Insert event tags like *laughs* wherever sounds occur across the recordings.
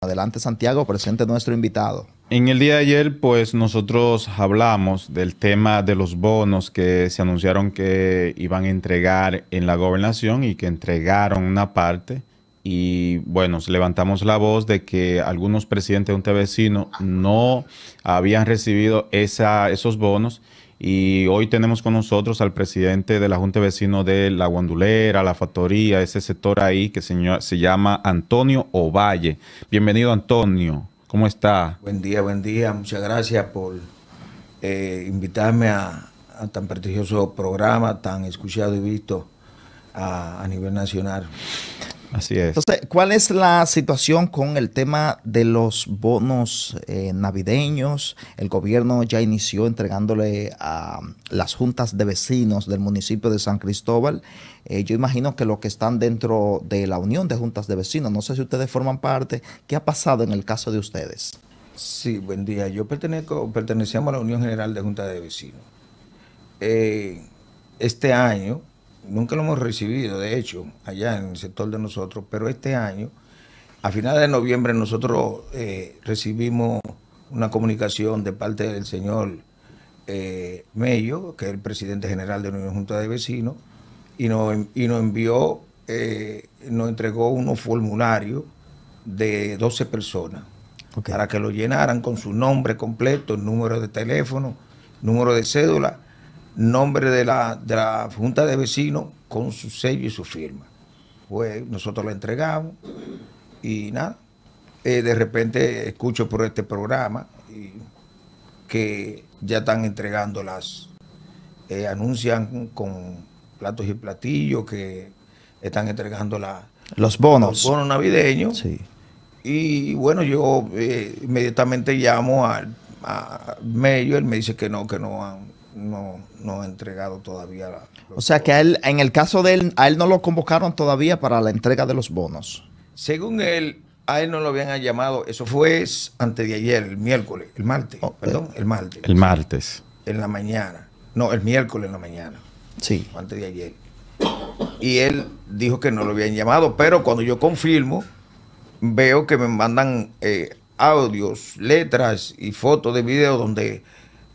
Adelante Santiago, presente nuestro invitado. En el día de ayer, pues nosotros hablamos del tema de los bonos que se anunciaron que iban a entregar en la gobernación y que entregaron una parte. Y bueno, levantamos la voz de que algunos presidentes de un vecino no habían recibido esa, esos bonos y hoy tenemos con nosotros al presidente de la Junta de de La Guandulera, La Factoría, ese sector ahí que se llama Antonio Ovalle. Bienvenido, Antonio. ¿Cómo está? Buen día, buen día. Muchas gracias por eh, invitarme a, tan prestigioso programa, tan escuchado y visto a nivel nacional. Así es. Entonces, ¿cuál es la situación con el tema de los bonos eh, navideños? El gobierno ya inició entregándole a las juntas de vecinos del municipio de San Cristóbal. Eh, yo imagino que los que están dentro de la unión de juntas de vecinos, no sé si ustedes forman parte, ¿qué ha pasado en el caso de ustedes? Sí, buen día. Yo pertenezco, a la Unión General de Juntas de Vecinos. Eh, este año nunca lo hemos recibido, de hecho, allá en el sector de nosotros, pero este año, a finales de noviembre, nosotros eh, recibimos una comunicación de parte del señor eh, Mello, que es el presidente general de la Unión Junta de Vecinos, y nos, y nos envió, eh, nos entregó unos formularios de 12 personas para que lo llenaran con su nombre completo, número de teléfono, número de cédula nombre de la, de la Junta de Vecinos con su sello y su firma. Pues nosotros lo entregamos y nada. Eh, de repente escucho por este programa que ya están entregando las, eh, anuncian con platos y platillos que están entregando los bonos. navideños. Y bueno, yo eh, inmediatamente llamo al a Mello, él me dice que no, que no han no, no ha entregado todavía. o sea que a él, en el caso de él, a él no lo convocaron todavía para la entrega de los bonos. Según él, a él no lo habían llamado, eso fue antes de ayer, el miércoles, el martes, oh, perdón, eh, el martes. El martes. En la mañana. No, el miércoles en la mañana. Sí. Antes de ayer. Y él dijo que no lo habían llamado, pero cuando yo confirmo, veo que me mandan eh, audios, letras y fotos de video donde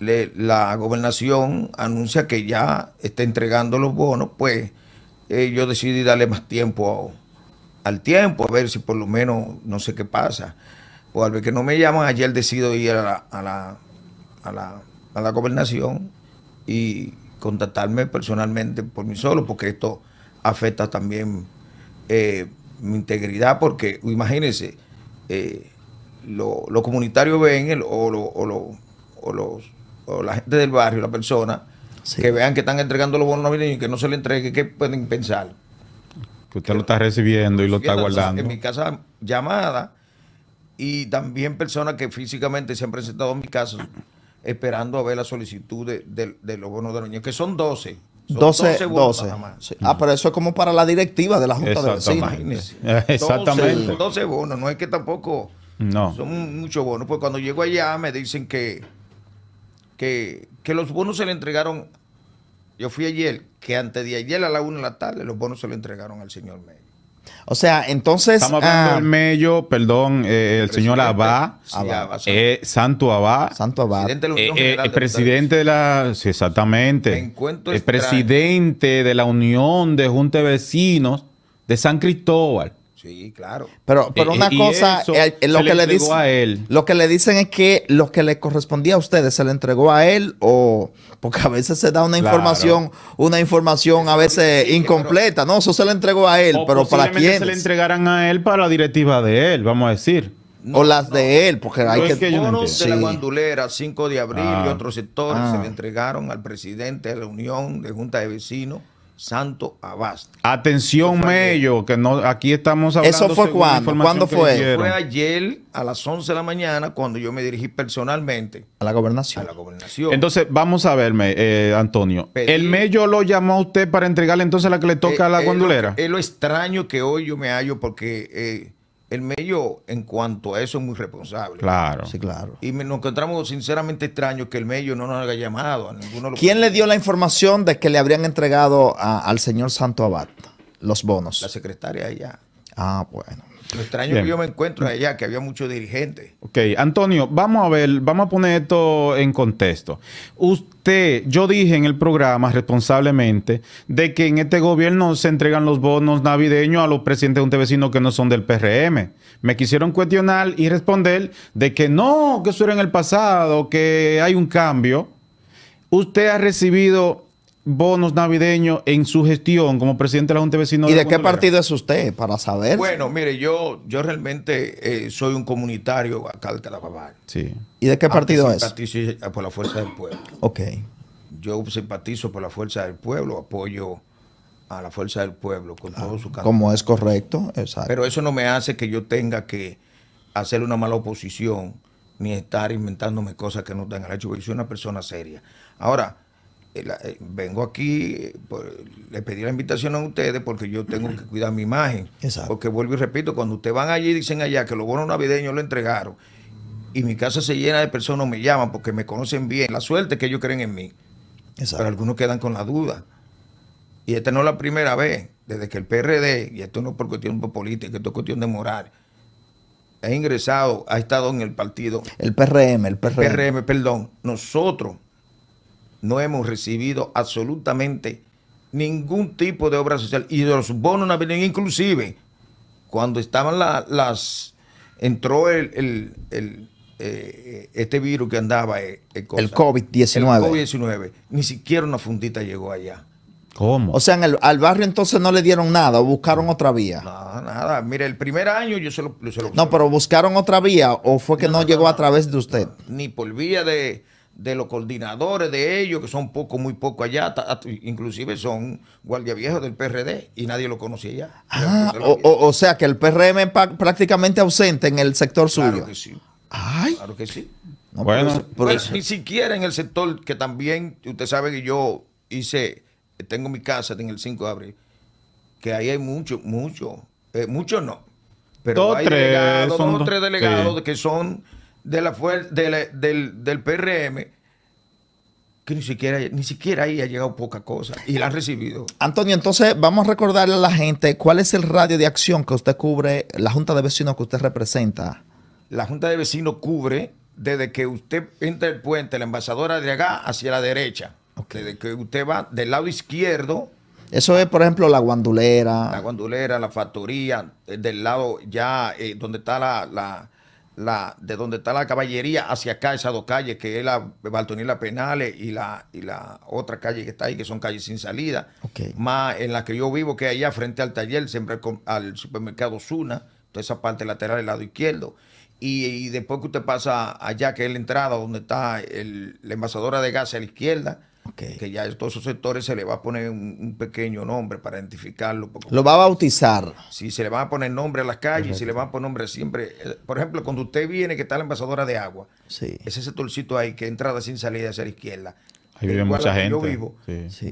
la gobernación anuncia que ya está entregando los bonos, pues eh, yo decidí darle más tiempo al tiempo, a ver si por lo menos no sé qué pasa. o al ver que no me llaman, ayer decido ir a la, a la, a la, a la gobernación y contactarme personalmente por mí solo, porque esto afecta también eh, mi integridad, porque imagínense, los eh, lo comunitarios ven el, o los o la gente del barrio, la persona, que vean que están entregando los bonos navideños y que no se le entregue, ¿qué pueden pensar? Que usted lo está recibiendo y lo está guardando. En mi casa llamada y también personas que físicamente se han presentado en mi casa esperando a ver la solicitud de, los bonos de los niños, que son 12. 12, 12. Ah, pero eso es como para la directiva de la Junta de Vecinos. *laughs* Exactamente. 12, 12 bonos, no es que tampoco... No. Son muchos bonos. Pues cuando llego allá me dicen que que, los bonos se le entregaron, yo fui ayer, que antes de ayer a la una de la tarde los bonos se le entregaron al señor Mello. O sea, entonces. Estamos hablando ah, Mello, perdón, eh, el, señor eh, Abá, Santo Abá. Santo Presidente de la eh, el presidente de la. exactamente. El presidente de la Unión de Junta de Vecinos de San Cristóbal. Sí, claro. Pero, e, pero e, una cosa, eh, eh, lo que le, dicen, lo que le dicen es que lo que le correspondía a ustedes se le entregó a él o porque a veces se da una información, una información a veces incompleta, no, eso se le entregó a él, pero para quién se le entregaran a él para la directiva de él, vamos a decir. o las de él, porque hay que... que de la guandulera, 5 de abril y ah. otros sectores se le ah. entregaron al presidente de la Unión de Junta de Vecinos Santo Abasto. Atención, Mello, que no, aquí estamos hablando. ¿Eso fue cuándo? ¿Cuándo fue? Fue ayer a las 11 de la mañana cuando yo me dirigí personalmente. A la gobernación. A la gobernación. Entonces, vamos a verme, eh, Antonio. ¿El Mello lo llamó a usted para entregarle entonces la que le toca a la eh, eh, gondolera? Es lo extraño que hoy yo me hallo porque el medio en cuanto a eso es muy responsable. Claro. Sí, claro. Y nos encontramos sinceramente extraños que el medio no nos haya llamado. A ninguno ¿Quién le dio la información de que le habrían entregado al señor Santo Abad los bonos? La secretaria ya. Ah, bueno. Lo extraño que yo me encuentro allá, que había muchos dirigentes. Ok, Antonio, vamos a ver, vamos a poner esto en contexto. Usted, yo dije en el programa responsablemente de que en este gobierno se entregan los bonos navideños a los presidentes de un vecino que no son del PRM. Me quisieron cuestionar y responder de que no, que eso era en el pasado, que hay un cambio. Usted ha recibido bonos navideños en su gestión como presidente de la Junta Vecinal. ¿Y de, qué partido es usted para saber? Bueno, mire, yo, yo realmente eh, soy un comunitario acá de ¿Y de qué partido es? Simpatizo eh, por la Fuerza del Pueblo. Ok. Yo simpatizo por la Fuerza del Pueblo, apoyo a la Fuerza del Pueblo con ah, todo su Como es correcto, exacto. Pero eso no me hace que yo tenga que hacer una mala oposición ni estar inventándome cosas que no tengan hecho. Yo soy una persona seria. Ahora, eh, eh, vengo aquí, eh, le pedí la invitación a ustedes porque yo tengo que cuidar mi imagen. Porque vuelvo y repito, cuando ustedes van allí dicen allá que los bonos navideños lo entregaron y mi casa se llena de personas, me llaman porque me conocen bien, la suerte que ellos creen en mí. Pero algunos quedan con la duda. Y esta no es la primera vez, desde que el PRD, y esto no es por cuestión política, esto es cuestión de moral, ha ingresado, ha estado en el partido. El PRM, el PRM, perdón. Nosotros no hemos recibido absolutamente ningún tipo de obra social y de los bonos navideños inclusive cuando estaban las entró el, el, eh, este virus que andaba eh, eh, el COVID-19 COVID-19 ni siquiera una fundita llegó allá ¿Cómo? O sea, al barrio entonces no le dieron nada o buscaron otra vía. Nada, nada. Mira, el primer año yo se lo, No, pero buscaron otra vía o fue que no, llegó a través de usted. Ni por vía de, de los coordinadores de ellos, que son poco, muy poco allá, inclusive son guardia viejos del PRD y nadie lo conocía allá. Ah, o, sea que el PRM es prácticamente ausente en el sector claro Que sí. Claro que sí. ni siquiera en el sector que también, usted sabe que yo hice, tengo mi casa en el 5 de abril, que ahí hay mucho, mucho, muchos eh, mucho no. Pero hay tres, delegados, son delegados que son de la, del, del, PRM que ni siquiera, ni siquiera ahí ha llegado poca cosa y la han recibido. Antonio, entonces vamos a recordarle a la gente cuál es el radio de acción que usted cubre, la Junta de Vecinos que usted representa. La Junta de Vecinos cubre desde que usted entra el puente, la embajadora de acá hacia la derecha. Desde que usted va del lado izquierdo. Eso es, por ejemplo, la guandulera. La guandulera, la factoría, eh, del lado ya eh, donde está la de donde está la caballería hacia acá, esas dos calles, que es la Baltonila Penales y la, y la otra calle que está ahí, que son calles sin salida. Más en la que yo vivo, que es allá frente al taller, siempre al supermercado Zuna, toda esa parte lateral del lado izquierdo. Y, después que usted pasa allá, que es la entrada, donde está la envasadora de gas a la izquierda, que ya todos esos sectores se le va a poner un, pequeño nombre para identificarlo. Lo va a bautizar. Sí, se le va a poner nombre a las calles, si se le va a poner nombre siempre. Eh, por ejemplo, cuando usted viene que está la embajadora de agua, sí. ese sectorcito ahí que entrada sin salida hacia la izquierda. Ahí vive mucha gente. Yo vivo,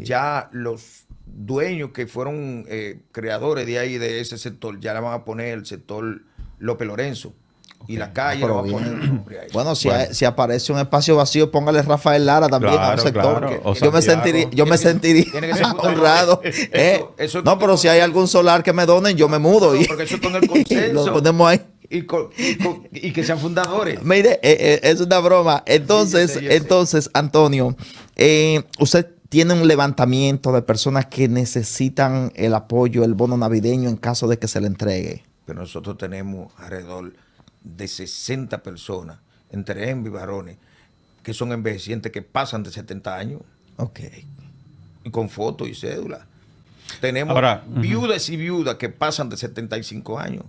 Ya los dueños que fueron eh, creadores de ahí, de ese sector, ya le van a poner el sector López Lorenzo. Y la calle ah, va a poner Bueno, si, si, aparece un espacio vacío, póngale Rafael Lara también a un sector. Yo me sentiría, yo honrado. Eh, no, pero si hay algún solar que me donen, yo me mudo. y, porque eso con el consenso. *laughs* ponemos ahí. Y, que sean fundadores. Mire, eh, eh, es una broma. Entonces, entonces, Antonio, usted tiene un levantamiento de personas que necesitan el apoyo, el bono navideño en caso de que se le entregue. pero nosotros tenemos alrededor de 60 personas, entre hembras y varones, que son envejecientes que pasan de 70 años. Ok. Y con fotos y cédula. Tenemos viudas y viudas que pasan de 75 años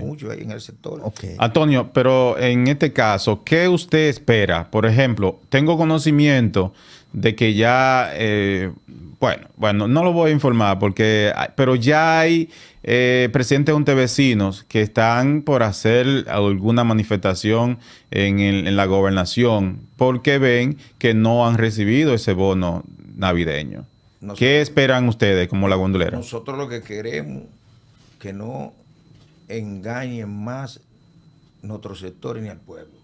mucho ahí en el sector. Antonio, pero en este caso, ¿qué usted espera? Por ejemplo, tengo conocimiento de que ya, eh, bueno, bueno, no lo voy a informar porque, ah, pero ya hay eh, presidentes untevecinos vecinos que están por hacer alguna manifestación en, la gobernación porque ven que no han recibido ese bono navideño. ¿Qué esperan ustedes como la gondolera? Nosotros lo que queremos que no engañen más nuestro sector ni al pueblo.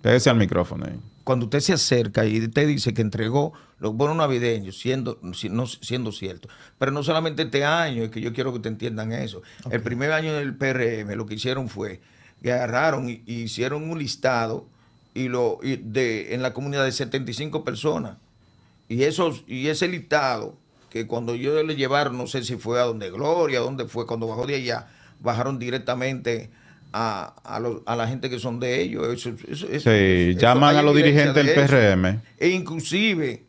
Pégase al micrófono Cuando usted se acerca y te dice que entregó los bonos navideños, siendo, no, siendo cierto, pero no solamente este año, es que yo quiero que te entiendan eso. El primer año del PRM lo que hicieron fue que agarraron y, hicieron un listado y lo de, en la comunidad de 75 personas. Y, esos, y ese listado, que cuando yo le llevaron, no sé si fue a donde Gloria, dónde fue, cuando bajó de allá, bajaron directamente a, la gente que son de ellos. Eso, sí, llaman a los dirigentes del PRM. E inclusive,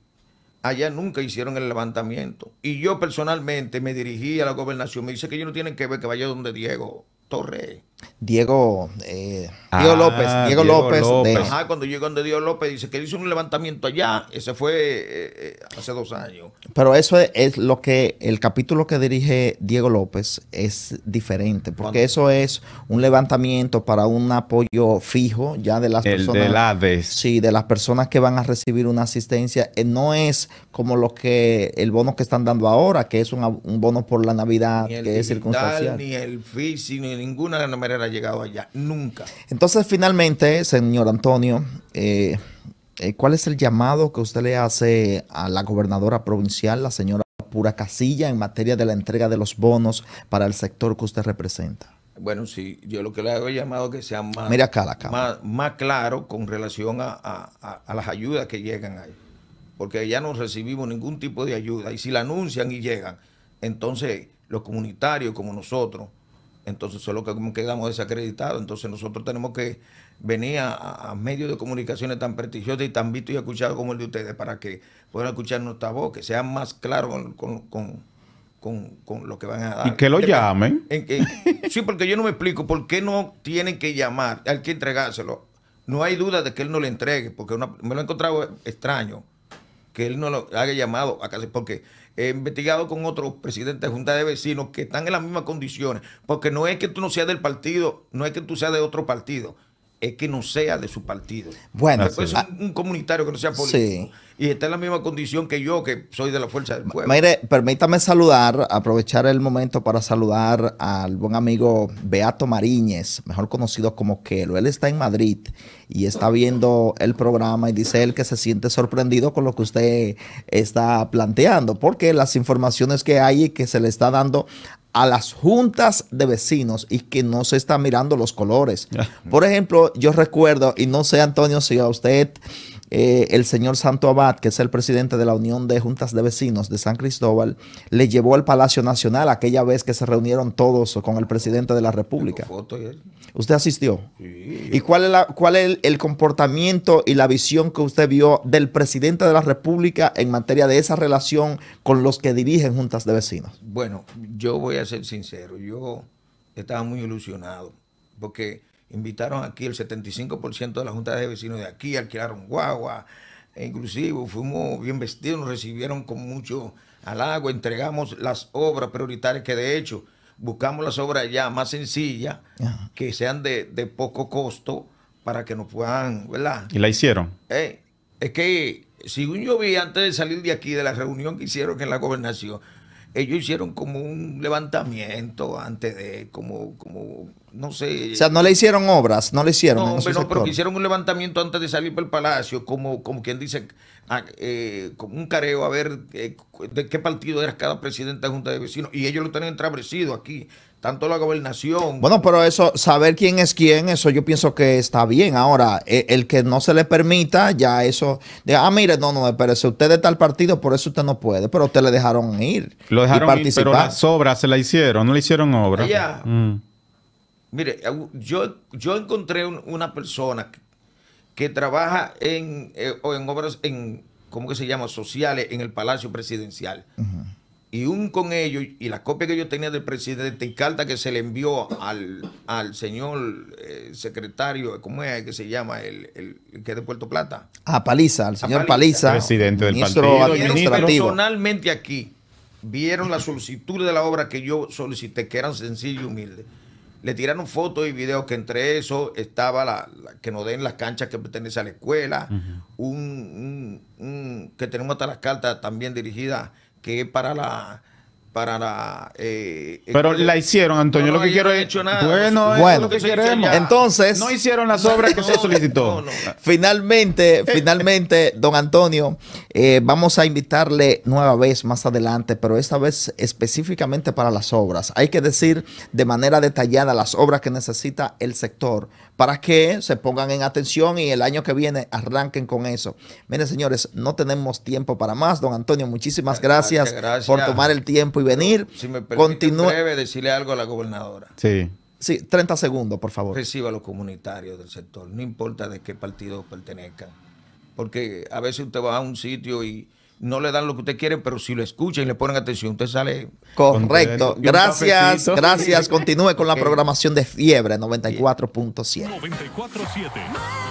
allá nunca hicieron el levantamiento. Y yo personalmente me dirigí a la gobernación, me dice que ellos no tienen que ver que vaya donde Diego Torres. Eh, ah, Diego, Diego López, Diego, López, cuando llegó donde Diego López dice que hizo un levantamiento allá, ese fue eh, eh, hace dos años. Pero eso es, lo que el capítulo que dirige Diego López es diferente, porque eso es un levantamiento para un apoyo fijo ya de las el personas. De sí, de las personas que van a recibir una asistencia. No es como lo que el bono que están dando ahora, que es un, bono por la Navidad, que es circunstancial. Ni el FISI, ni ninguna ha llegado allá, nunca. Entonces, finalmente, señor Antonio, eh, eh, ¿cuál es el llamado que usted le hace a la gobernadora provincial, la señora Pura Casilla, en materia de la entrega de los bonos para el sector que usted representa? Bueno, sí, yo lo que le hago es llamado que sea más, más, claro con relación a, a, las ayudas que llegan ahí. Porque ya no recibimos ningún tipo de ayuda. Y si la anuncian y llegan, entonces los comunitarios como nosotros entonces solo que quedamos desacreditados. Entonces nosotros tenemos que venir a, medios de comunicaciones tan prestigiosos y tan vistos y escuchados como el de ustedes para que puedan escuchar nuestra voz, que sean más claros con, con, con con, lo que van a dar. Y que lo llamen. sí, porque yo no me explico por qué no tienen que llamar, hay que entregárselo. No hay duda de que él no le entregue, porque me lo he encontrado extraño que él no lo haya llamado a casa, porque ...he investigado con otros presidentes de junta de vecinos que están en las mismas condiciones, porque no es que tú no seas del partido, no es que tú seas de otro partido, es que no sea de su partido. Bueno, es ah, un, comunitario que no sea político. Sí. Y está en la misma condición que yo, que soy de la Fuerza del Pueblo. Mire, permítame saludar, aprovechar el momento para saludar al buen amigo Beato Mariñez, mejor conocido como Kelo. Él está en Madrid y está viendo el programa y dice él que se siente sorprendido con lo que usted está planteando, porque las informaciones que hay y que se le está dando a las juntas de vecinos y que no se están mirando los colores. Por ejemplo, yo recuerdo, y no sé Antonio si a usted eh, el señor Santo Abad, que es el presidente de la Unión de Juntas de Vecinos de San Cristóbal, le llevó al Palacio Nacional aquella vez que se reunieron todos con el presidente de la República. ¿Usted asistió? Sí, ¿Y cuál es, la, cuál es el, el, comportamiento y la visión que usted vio del presidente de la República en materia de esa relación con los que dirigen juntas de vecinos? Bueno, yo voy a ser sincero, yo estaba muy ilusionado porque invitaron aquí el 75% de la Junta de Vecinos de aquí, alquilaron guagua, e inclusive fuimos bien vestidos, nos recibieron con mucho halago, entregamos las obras prioritarias que de hecho buscamos las obras ya más sencillas, que sean de, poco costo para que nos puedan, ¿verdad? ¿Y la hicieron? Eh, es que según yo vi antes de salir de aquí, de la reunión que hicieron en la gobernación, ellos hicieron como un levantamiento antes de, como, como no sé. O sea, no le hicieron obras, no le hicieron. No, pero, hicieron un levantamiento antes de salir para el palacio, como, como quien dice, ah, eh, como un careo a ver eh, de qué partido era cada presidente de Junta de Vecinos. Y ellos lo tenían entrabrecido aquí, tanto la gobernación. Bueno, pero eso, saber quién es quién, eso yo pienso que está bien. Ahora, e, el, que no se le permita, ya eso, de, ah, mire, no, no, si usted de tal partido, por eso usted no puede, pero usted le dejaron ir. Lo dejaron participar. pero las obras se la hicieron, no le hicieron obras. ya Mire, yo, yo encontré una persona que, trabaja en, eh, en obras, en, ¿cómo que se llama? Sociales en el Palacio Presidencial. Y un con ellos, y la copia que yo tenía del presidente y carta que se le envió al, señor eh, secretario, ¿cómo es que se llama? El, que es de Puerto Plata. Ah, Paliza, al señor Paliza. presidente del partido. Administrativo. Personalmente aquí vieron la solicitud de la obra que yo solicité, que eran sencillo y humildes le tiraron fotos y videos que entre eso estaba la, que nos den las canchas que pertenecen a la escuela, un, que tenemos hasta las cartas también dirigidas que es para la para eh, Pero este, la hicieron, Antonio. lo que quiero Bueno, que Entonces... No hicieron las obras que se *laughs* solicitó. finalmente, *laughs* finalmente, don Antonio, eh, vamos a invitarle nueva vez más adelante, pero esta vez específicamente para las obras. Hay que decir de manera detallada las obras que necesita el sector para que se pongan en atención y el año que viene arranquen con eso. Miren, señores, no tenemos tiempo para más. Don Antonio, muchísimas gracias, gracias. por tomar el tiempo y venir. Si me permite decirle algo a la gobernadora. Sí. Sí, 30 segundos, por favor. Reciba a los comunitarios del sector, no importa de qué partido pertenezcan. Porque a veces usted va a un sitio y no le dan lo que usted quiere, pero si lo escuchan y le ponen atención, usted sale. Correcto. Gracias, gracias. *laughs* Continúe con la programación de Fiebre 94.7. 94.7.